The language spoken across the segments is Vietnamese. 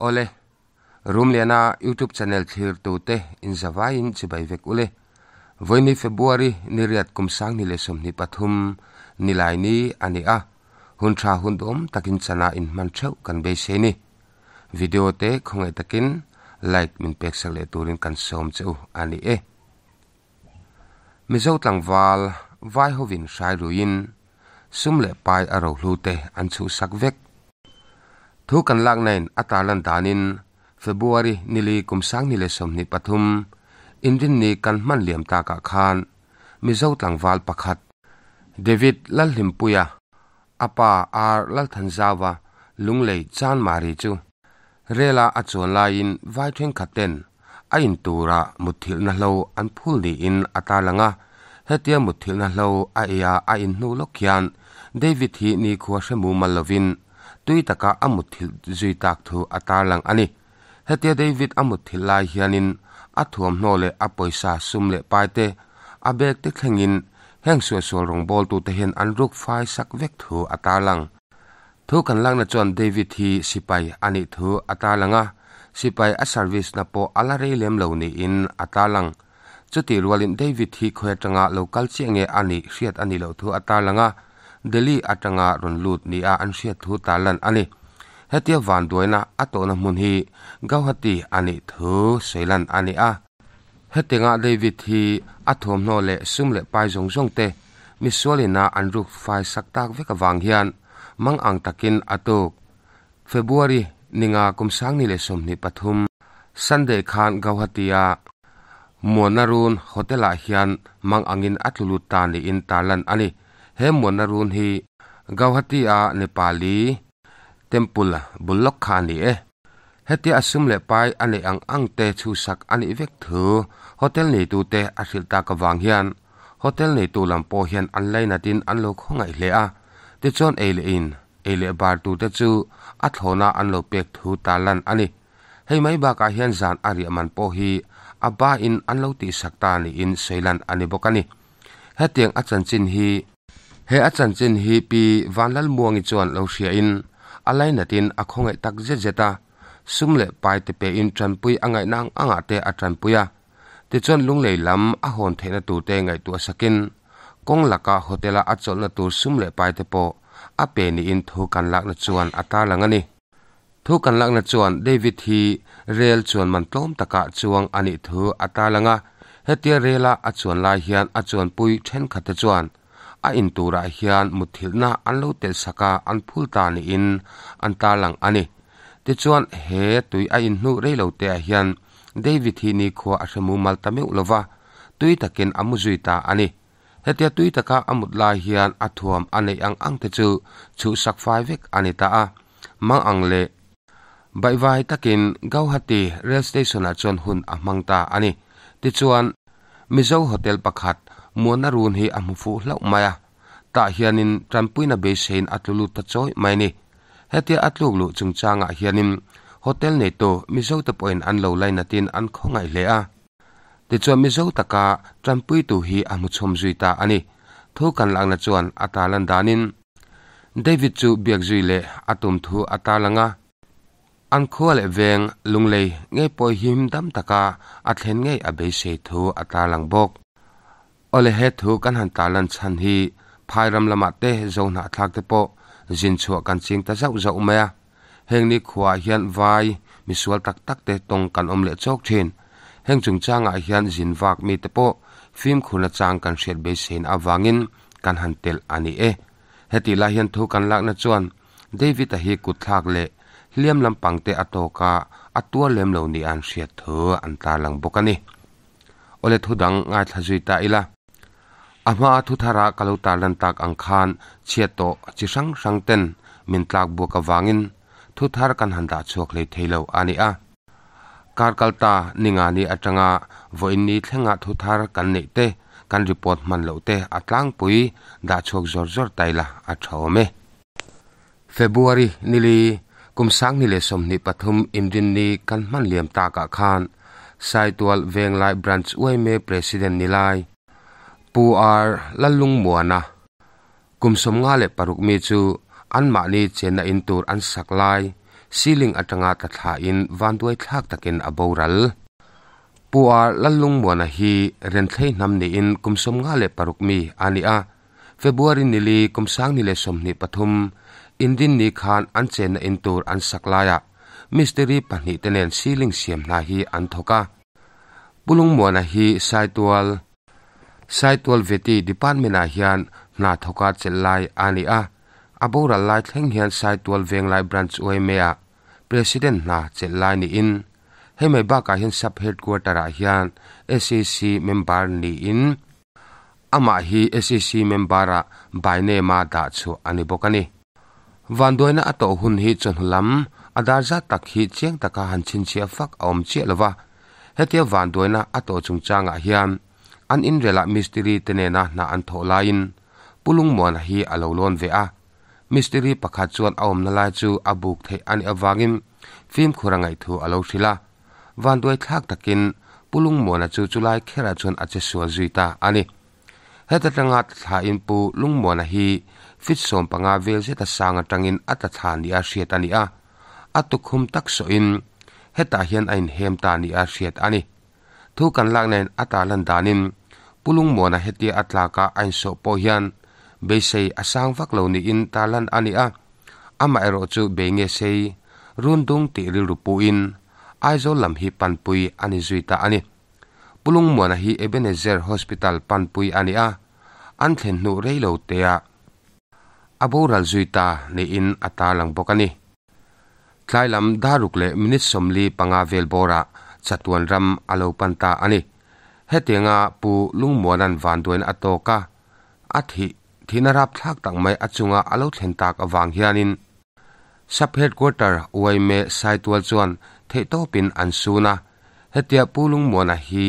ole room lena youtube channel thir tu te in zawain chi bai vek ule voini february ni riat kum sang ni lesom ni pathum ni lai ni ani a hun tha hun dom takin chana in man theu kan be se ni video te khongai takin like min pek sak le turin kan som cheu ani e mi zo tlang wal vai hovin sai ruin sum le pai aro hlute an chu sak vek thu kan lak nain atalan danin February nili kumsang nile som ni pathum indin ni kan man liam ta ka khan mi zo tlangwal pakhat David lal himpuya apa ar lal than zawa lunglei chan mari chu rela achon lain vai theng khaten ain tura muthil na lo an phul ni in atalanga hetia muthil na lo a ya a in nu lokhian david hi ni khuwa shemu malovin tui taka amut thil zui tak thu atar lang ani hetia david amut thil lai hianin athuam no le apoisa sum le paite abek te thlengin heng su sol rong bol tu te hen an ruk phai sak vek thu atar lang thu kan lang na chon david hi sipai ani thu atar langa sipai a service na po ala re lem lo ni in atar lang chuti rualin david hi khoi tanga local chiange ani hriat ani lo thu atar langa Delhi atanga ron lut ni a an sia thu talan ani hetia van duaina atona mun hi gauhati ani thu seilan ani a hetinga david hi athom no le sum le pai jong jong te mi solina an ruk fai sak tak veka wang hian mang ang takin atok february ninga kum sang ni le som ni pathum sunday khan gauhatia monarun hotela hian mang angin atlulut ta ni in talan ani he mon arun hi gauhati a nepali temple bulok kha ni e heti asum le pai ani ang ang te chu sak ani vek thu hotel nei tu te a hil ta ka wang hian hotel nei tu lam po hian an lai na tin an lo khongai hle a te chon e le in e le bar tu te chu a thona an lo pek thu talan ani hei mai ba ka hian zan ari man po hi aba in an lo ti sak ta ni in seilan ani bokani hetiang achan chin hi he a chan chin hi pi vanlal muangi chuan lo sia in alai natin akhongai tak je jeta sumle pai te pe in trampui angai nang anga te a trampuya ti chuan lung lei lam a hon theina tu te ngai tu sakin kong laka hotela a cholna tu sumle pai te po a pe ni in thu kan lak na chuan ata langani thu kan lak na chuan david hi rel chuan man tlom taka chuang ani thu ata langa hetia rela a chuan lai hian a chuan pui then khat te chuan a in turah hian muthilna an lo tel saka an phul ta ni in an ta lang ani ti chuan he tui a in hnu rei lo te a hian david hi ni kho a hremu mal tameu lova tui takin amu zui ta ani hetia tui taka amut la hian athuam anei ang ang te chu chu sak fai vek ta a mang ang le bai vai takin gauhati rail station a chon hun a mang ta ani ti chuan mizo hotel pakhat muan a run hi a mu fu hlauh mai a ta hianin trampuina be sein atlulu ta choi mai ni hetia atluk lu chungchanga in hotel nei to mizo ta point an lo lai natin an khongai le a ti chuan mizo taka trampui tu hi a mu chom zui ta ani thu kan lang na chuan atalan danin david chu biak zui le atum thu atalanga an khol veng lunglei nge poi him dam taka a thlen nge a be se thu atalang bok อเลเฮทูกันหันตาลันชันฮีพายรำละมาเตะโจนาทักเตโปจินชัวกันจิงตะเจ้าเจ้าเมียเฮงนี่ขวายเฮียนวายมิสวลตักตักเตะตรงกันอมเล็จอกเทนเฮงจุงจ้างอาเฮียนจินวากมีเตโปฟิมคุณจ้างกันเสียดเบสเซนอวังินกันหันเตลอันนี้เอเฮติลาเฮียนทูกันลักนะจวนเดวิดตะฮีกุดทักเลเลี่ยมลำปังเตะอตโตกาอัตัวเลมเหล่านี้อันเสียดเธออันตาลังบกันนี่โอเลทุดังไงานทจุยตาอีละ ama thu thara kalu tarlan tak angkhan chiato chi sang sang ten min tlak bu ka wangin thu thar kan handa chok le theilo ani a kar kalta ninga ni atanga voin ni thlenga thu thar kan nei te kan report man lo te atlang pui da chok zor zor taila a thawme february nili kumsang ni le somni pathum imrin ni kan man liam ta ka khan saitual venglai branch uai me president nilai ปูอาร์ละลุงมัวนะกุมสมงาเลปรุกมีจูอันมานีเจนอินตูรอันสักลายซีลิงอัตงาตทาอินวันด้วยทักตะกินอบอรัลปูอาร์ละลุงมัวนะฮีเรนเทยนำนีอินกุมสมงาเลปรุกมีอันนี้อะเฟบวารินิลีกุมสังนิเลสมนิปทุมอินดินนีคานอันเจนอินตูรอันสักลายะมิสเตอรี่ปนิเตเนนซิลิงเสียมนาฮีอันทกะปุลุงมัวนะฮีไซตัว Sai saitwal veti department a hian hna thoka chelai ani a abora lai thleng hian saitwal venglai branch oime a president hna chelai ni in hemai baka hian sub headquarter a hian SEC member ni in ama hi SEC member a baine ma da chu ani bokani vandoina ato hun hi chonhulam adarza tak hi cheng taka hanchin chi afak om chi lova hetia vandoina ato chungchanga hian อันอินเรลมิสตรีเตเนนะนาอันโทลายินปุลุงมวนฮีอาโลลอนเวอะมิสตรีประขัดชวนเอาอมนลายจูอบุกเทอันอวางิมฟิมคุรังไงทูอาโลชิลาวันด้วยทักตะกินปุลุงมวนจูจุลายเคระชวนอาจจะสวนจุตาอันินี้เฮตตังอัดทาอินปูลุงมวนฮีฟิตสงปังอาเวลเซตสางตังอินอัตถานิอาเชตันิอาอัตุคุมตักสอินเฮตาเฮียนอินเฮมตานิอาเชตันน thu kan lak nen ata lan danin pulung mo na heti atlaka ain so po hian be á sang vak lo ni in talan ani a ama ero chu be nghe sei run dung ti ri rupu in ai zo lầm hi pan panpui ani zuita ani pulung mo na hi ebenezer hospital pan panpui ani a an thlen nu rei lo te a aboral zuita ni in ata lang bokani thlailam daruk le minit somli panga vel bora chatuan ram alo panta ani hetinga pu lungmuanan vanduin atoka athi thina rap thak tak mai achunga alo thlen tak awang hianin sub headquarter uai me saitwal chuan thei to pin an suna hetia pulung mona hi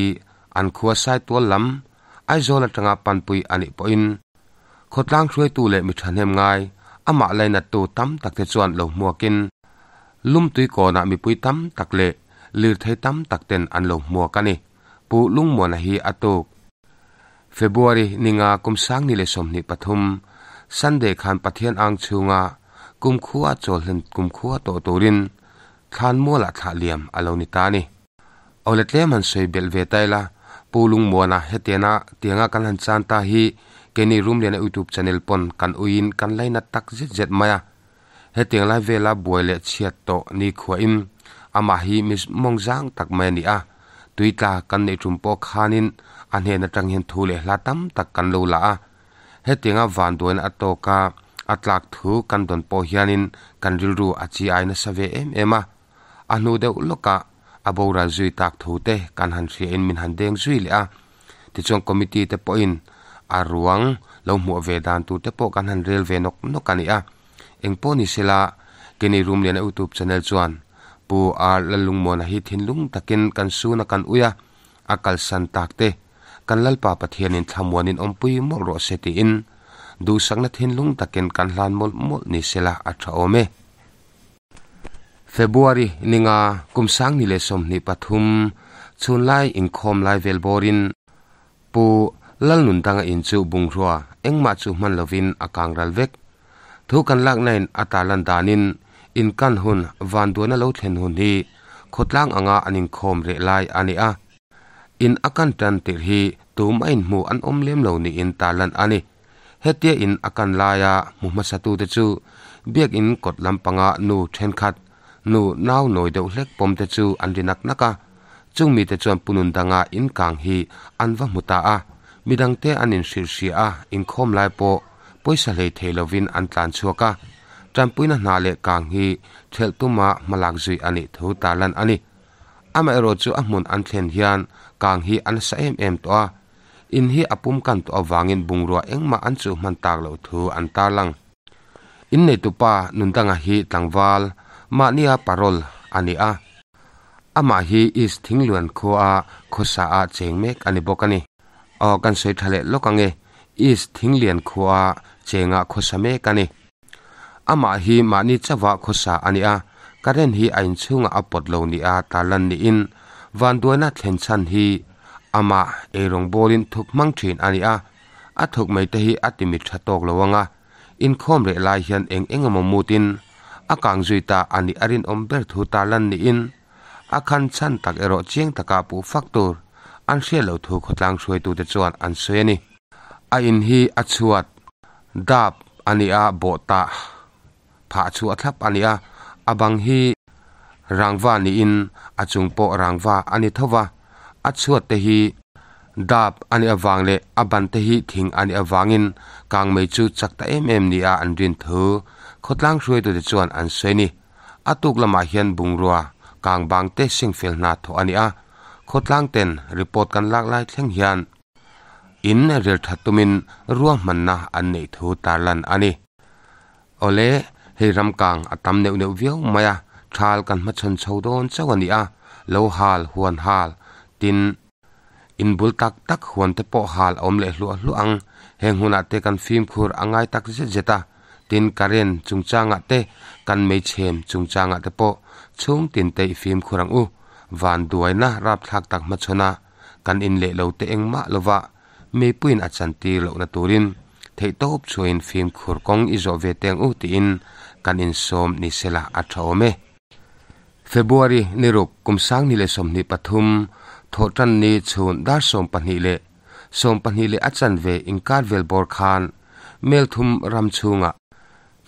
an khuwa saitwal lam aizola tanga panpui ani poin khotlang thrui tu le mi thanem ngai ama laina tu tam tak te chuan lo muakin lum tui ko na mi pui tam tak le ลือไทตั้มตักเต็นอันลงมัวกันนี่ปูลุงมัวนาฮีอตุกเฟบรุรีนิงาคุมสร้างนิเลสมนิปทุมสันเดคันปะเทียนอังชูงาคุมขัวโจลินคุมขัวโตตูรินคานมัวละทาเลียมอลนิตานี่เอาเลตเลมันสวยเบลเวตัยละปูลุงมัวนาเฮเตียนาเตียงากันหันจันตาฮีเกนีรูมเลนยูทูบชาแนลปนกันอุยินกันไลนัดตักเจ็ดเจ็ดมายาเฮเตียงไลเวลาบวยเลเชียตโตนีขวอิน ama hi mis mong zang tak me ni a tuita kan nei thum po khanin an he na tang hen thule hla tam tak kan lo la a he tinga van doin atoka atlak thu kan don po hianin kan ril ru achi aina save em em ema anu de uloka abora zui tak thu te kan han thri en min han deng zui le a ti chong committee te po in aruang lo mu ve dan tu te po kan han rel ve nok nok ani a engpo ni sela kini room le na youtube channel chuan ปูอาร์ลลุงมอนฮิตินลุงตะกินกันซูนักันอุยะอากาศสันตักเตกันลลปาปะเทียนินทำวันินอมปุยมอรสเซตินดูสังนัทินลุงตะกินกันลานมลมลนิเซลาอัตราโอเมเฟบรุรีนิงาคุมสังนิเลสมนิปทุมชุนไลอินคอมไลเวลบอรินปูลลุนตังอินจูบุงรัวเอ็งมาจูมันลวินอากังรัลเวกทุกันลักในอัตาลันดานิน in kan hun van duana lo thlen hun hi khotlang anga anin khom re lai ani a in akan tan te hi tum ain mu an om lem lo ni in talan ani hetia in akan laya mu ma satu te chu biak in kot lampanga nu then khat nu naw noi deuh hlek pom te chu an rinak naka chung mi te chuan punun danga in kang hi an va muta a midang te anin sirsia a in khom lai po poisa lei theilovin an tlan chuaka tram pui na na le kang hi thel tuma malak zui ani thu talan ani rồi ero chu muốn anh thlen hiền kang hi anh sa em em to a in hi apum kan to awangin bungrua engma an chu man tak lo thu an ta lang in nei tu pa nundanga hi tlangwal ma nia parol ani a ama hi is thingluan kho e, a khosa a chengmek ani bokani aw kan sei thale lokange is thinglian kho a chenga khosame kani ama hi mani chawa khosa ania karen hi ain chunga apot lo ni a talan ni in van duana thlen chan hi ama erong bolin thuk mang thin ania a thuk mai te hi atimi thatok lowanga in khom re lai hian eng engama mutin akang zuita ani arin omber thu talan ni in akhan chan tak ero chiang taka pu factor an sia lo thu khotlang sui tu te chuan an sui ni a in hi achuat dap ania bota ผาชูอัทับอันนี้อะบังฮีรังวานี่อินอาจุงโปรังวาอันนี้ทว่าอัชวดเตฮีดาบอันนี้วังเลอบันเตฮีทิงอันนี้วังอินกางไม่จูจักต่เอ็มเอ็มนี่อันดินเธอคดล้างช่วยตัวจวนอันเซนีอาตุกละมาเฮียนบุงรัวกางบางเตสิงเฟลนาทอันนี้อะคดล้างเต็นรีพอร์ตกันหลากหลายเช่งเฮียนอินเรือทัตุมินร่วมมันนะอันนี้ทูตาลันอันนี้โอเล hei ram kang atam neu neu viau maya thal kan ma chan chho don chawani a lo hal huan hal tin in bul tak tak huan te po hal om le hlu hlu ang heng huna ah te kan phim khur angai tak je jeta tin karen chungchanga ah te kan mei chem chungchanga ah te po chung tin te phim khurang u van na rap thak tak ma chona kan in le lo te engma lova me puin achanti lo na turin thei top chuin phim khur kong izo ve teng u ti in กันอินสมนิเซลาอัตโอมเฟบรุีนิรุปกุมสังนิเลสมนิปทุมทอดันนิชูนดาสมปนิเลสมปนิเลอาจารยเวอิงการเวลบอร์คานเมลทุมรำชูงะ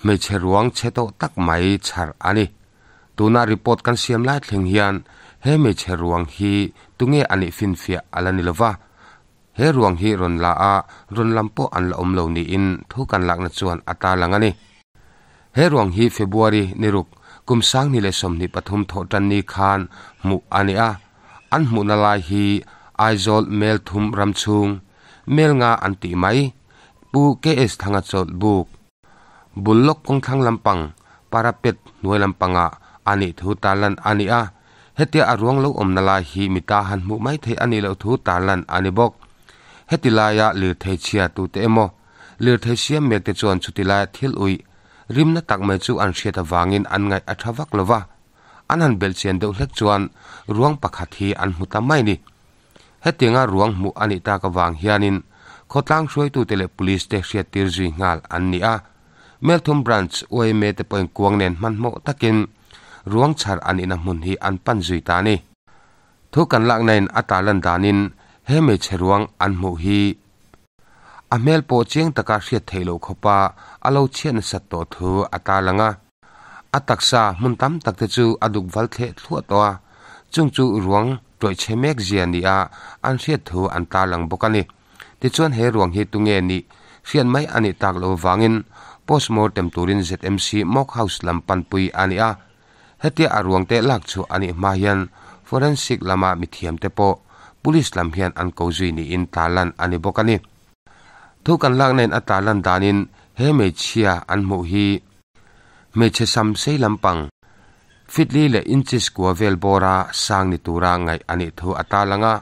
ไม่เชื่รวังเชตโตตักไม่ชารอันนี้ตัวนารีพอร์ตกันเสียมลลยถึงเฮียนเฮไม่เชื่รวังฮีตุงเงออันนี้ฟินเฟียอะไรนี่ลวะใหวังฮีรุนลาอารุนลำโปอันละอมเหล่านี้อินทุกันหลักนัด่วนอัตาลังอันนี้เฮรวงฮีเฟบรัวรีนิรุกกุมสังนิเลสมนิปทุมโทจันนิคานมุอานเนียอันมุนลายฮีไอโซลเมลทุมรัมชุงเมลงาอันติไมปูเกสทางอจดบุกบุลล็กงทางลำปังปาราเป็หน่วยลำปังอะอันิทูตาลันอานเนียเฮติอารวงลูกอมนลายฮีมิตาหันมุไม่เทอันิเลทูตาลันอันิบอกเฮติลายะหรือเทเชียตูเตโมหรือเทเชียเมกเตจวนชุติลายทิลอุย rim na tak mai chu an hriat awangin an ngai athavak lova an han bel chen deuh hlek chuan ruang pakhat hi an hmuta mai ni hetinga ruang mu ani ta ka wang hianin khotlang shroi tu tele police te hriat tirji ngal an ni a melthum branch oime te point kuang nen man mo takin ruang char an ina mun hi an pan zui ta ni thu kan lak nain atalan danin he me cheruang an mu hi Amel mel po cheng taka hriat theilo khopa alo chen sat to thu ata langa ataksa mun tam takte chu aduk wal the thua to chung chu ruang troi chemek ziania an hriat thu an ta lang bokani ti chuan he ruang hi tunge ni hrian mai ani tak lo wangin postmortem turin zmc mock house lampan pui ania hetia aruang te lak chu ani ma hian forensic lama mithiam te po police lam hian an ko zui ni in talan ani bokani thu kan lak nền ata lan danin he me chia an mu hi me che sam sei lampang fitli le inches của vel bora sang ni tura ngai ani thu ata langa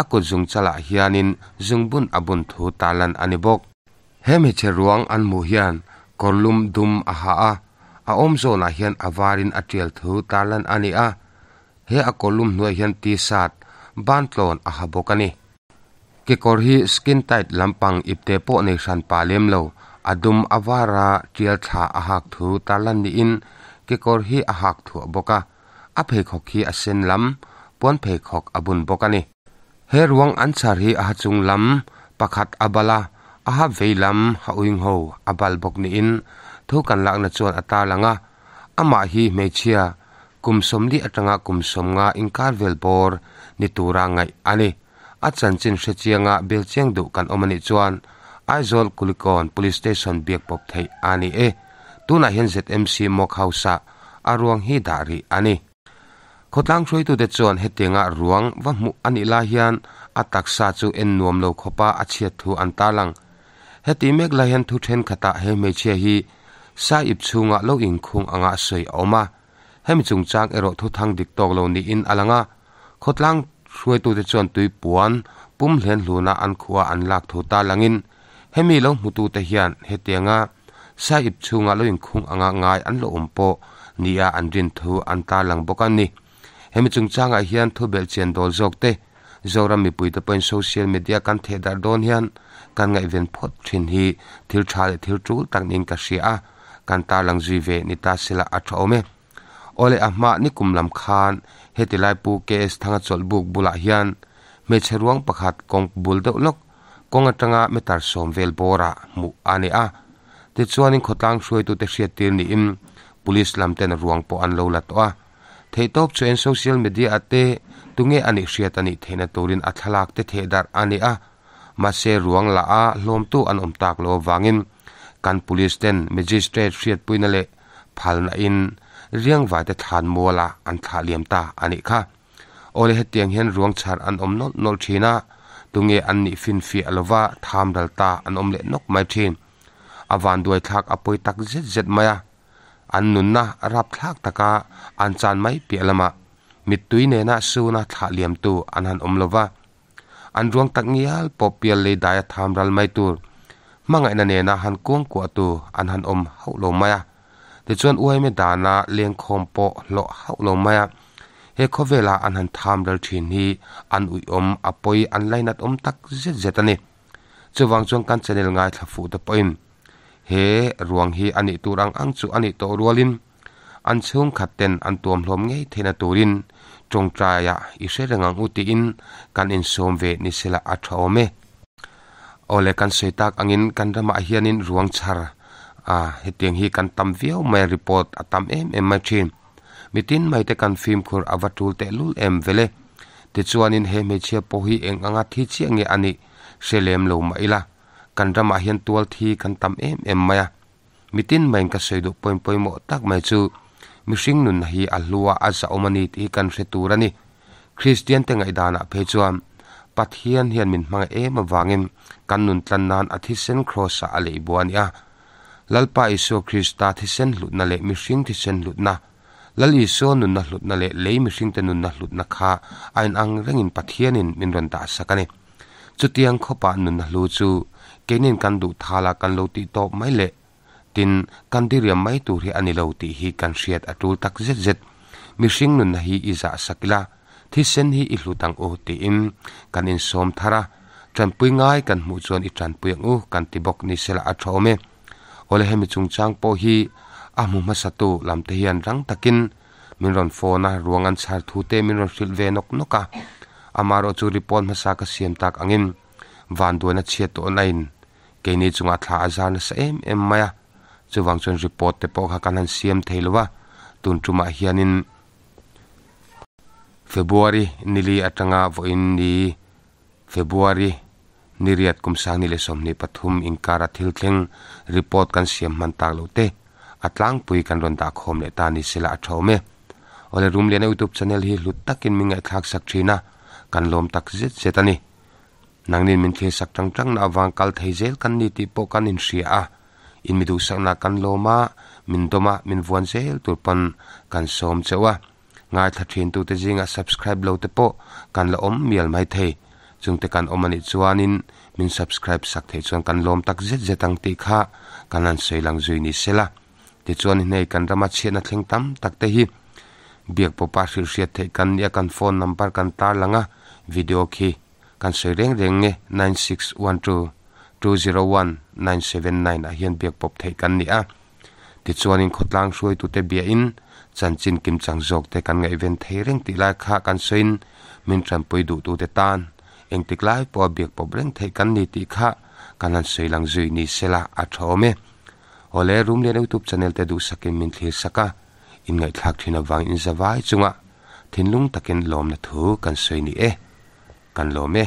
ako zung chala hianin zungbun abun thu talan ani bok he me che ruang an mu hian korlum dum aha a a om zo na hian avarin atial thu talan ani a he a kolum nuai hian ti sat ban tlon a anh bokani ke kor hi skin tight lampang ipte po ne san palem lo adum awara tial tha a hak thu talan ni in ke kor hi a hak thu boka a phe khok hi a sen lam pon phe khok abun boka ni he ruang an char hi a chung lam pakhat abala a ha lam ha uing ho ni in thu na chuan ata langa ama hi me chia li atanga kum nga inkar vel bor ni tura ngai ani a chan chin hre chianga bel cheng du kan omani chuan aizol kulikon police station biak pop thei ani e tuna hian zmc mok hausa aruang hi dari ani khotlang throi tu de chon hetinga ruang wa mu ani la hian atak sa chu en nuam lo khopa achia thu an talang heti mek la hian thu then khata he me che hi sa ip chunga lo in khung anga sei oma hemi chung chang ero thu thang dik tok lo ni in alanga khotlang ช่วยตัวจะจนตุยปวนปุ้มเลียนหลูนาอันขัวอันลากโทตาลังอินเฮมีลงมุตูตะเฮียนเฮเตียงาซาอิบชูงาลอินคุงอังางายอันโลอมโปนีอาอันรินทูอันตาลังบกันนี่เฮมีจุงจางอาเฮียนทูเบลเจียนดอลจอกเตจอรามีปุยตะเป็นโซเชียลมีเดียกันเทดาดอนเฮียนกันไงเวนพดทรินฮีทิลชาลทิลจูตักนิงกะเสียกันตาลังจีเวนิตาสิละอัทโอเมโอเลอามานิกุมลำคาน hetilai pu ks thanga chol buk bula hian me cheruang pakhat kong bul deuh lok konga tanga metar som vel bora mu ani a te chuanin khotlang hruai tu te hriat tir ni in police lamten ruang po an lo la to a theitop chu en social media ate tunge ani hriat ani theina torin a thalak te thedar ani a ma se ruang la a hlom tu an om tak lo wangin kan police ten magistrate hriat puina le phalna in เรียงวาแต่ทานมัวละอันทาเลียมตาอันนี้ค่ะโอเลเฮตียงเห็นรวงชาอันอมนนอลทีนาตุงเงอันนี้ฟินฟีอลวาทามดัลตาอันอมเล็นกไม่ทีนอาวันด้วยทักอปวยตักเจ็ดเจ็ดมายอันนุนนะรับทักตะกาอันจานไม่เปียละมามิดตุยเนนะสูนะทาเลียมตูอันหันอมลวาอันรวงตักเงียลปอบเปียเลยดายทามดัลไม่ตูมังไงนันเนนะหันกวงกวตูอันหันอมเฮาลมมายา ti chuan uai me dana leng khom po lo hau lo maya he khovela an han tham dal thin hi an ui om apoi an lainat om tak zet zet ani chuwang chuang kan channel ngai thlafu ta poin he ruang hi ani turang ang chu ani to rualin an chung khatten an tuam hlom ngei thena turin trong traya i se rengang uti in kan in som ve ni sela athome ole kan soitak angin kan rama hianin ruang chhar à hi tiếng hi kan tam viau mai report a tam em em mai chin mitin mai te kan film khur avatul te lul em vele ti chuanin he me chia po hi eng anga thi chi ange ani selem lo ma ila kan rama hian tual thi kan tam em em maya mitin mai ka seidu poin poin mo tak mai chu mihring nun hi alua aza omani ti kan re turani christian te ngai dana phe chuam pathian hian min hmang em awangin kan nun tlan nan athi sen cross a lei buania lalpa iso krista thi sen hlutna le mi hring thi sen hlutna lal iso nunna hlutna le lei mi hring te nunna hlutna kha ain ang rengin pathianin min ron ta sakani chutiang khopa nunna hlu chu kenin kan du thala kan lo ti top mai le tin kan diriam mai tu ri ani lo ti hi kan hriat atul tak zet zet mi hring nunna hi iza sakila thi sen hi i hlutang o ti in kan in som thara tran pui ngai kan mu chon i tran pui ang u kan ti bok ni sela a thome ole hemi chung chang po hi amu ma satu lam te hian rang takin min ron phone ruang an char thu te min ron sil ve nok noka amaro chu ripon ma sa ka siam tak angin van duana chhe to online ke ni chunga thla azar na sem em maya chuwang chon report te po kha kan han siam theilowa tun tuma hianin february nili atanga voin ni february ni riat kum sang ni le som ni pathum inkara thil thleng report kan siam man tak lo te atlang pui kan ron da khom le ta sila atho me ole room le na youtube channel hi lut takin mingai thak sak thina kan lom tak zet setani nangnin min khe sak tang tang na awang kal thei zel kan ni ti po kan in ria a in mi du na kan loma min doma min vuan zel tur kan som chewa ngai thathin tu te jinga subscribe lo te po kan la om mial mai thei chúng ta cần chungte kan omani chuanin mình subscribe sak thei chuan kan lom tak zet zetang ti kha kan an seilang zui ni sela ti chuan nei kan rama chhena thleng tam tak te hi biak popa hrir hriat thei kan ya kan phone number kan tar langa video khi kan sei reng reng nge 9612 201 979 a hian biak pop thei kan ni a ti chuan in khotlang hruai tu te bia in chân chin kim chang jok te kan ngai ven thei reng ti lai kha kan sein min tram pui du tu te tan เองติกลายปอเบียกปอบเร่งไทกันนิติคะกันนันสอยลังจุยนิเสลาอัทโฮเมโอเลรุมเลียนยูทูปชาแนลเตดูสักเมมินี่สักกะอินไงทักที่นวังอินสวายจุงะทินลุงตะเก็นลมนะทูกันสวยนีิเอกันลมเอ